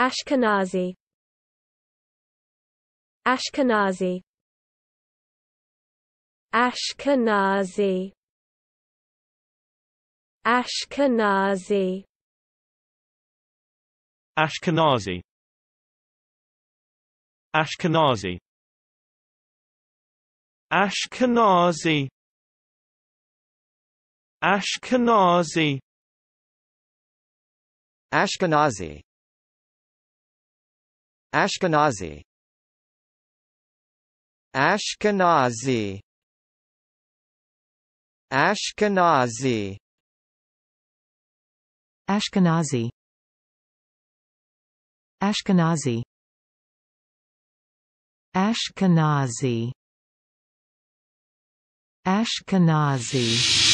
Ashkenazi Ashkenazi Ashkenazi Ashkenazi Ashkenazi Ashkenazi Ashkenazi Ashkenazi Ashkenazi Ashkenazi Ashkenazi Ashkenazi Ashkenazi Ashkenazi Ashkenazi Ashkenazi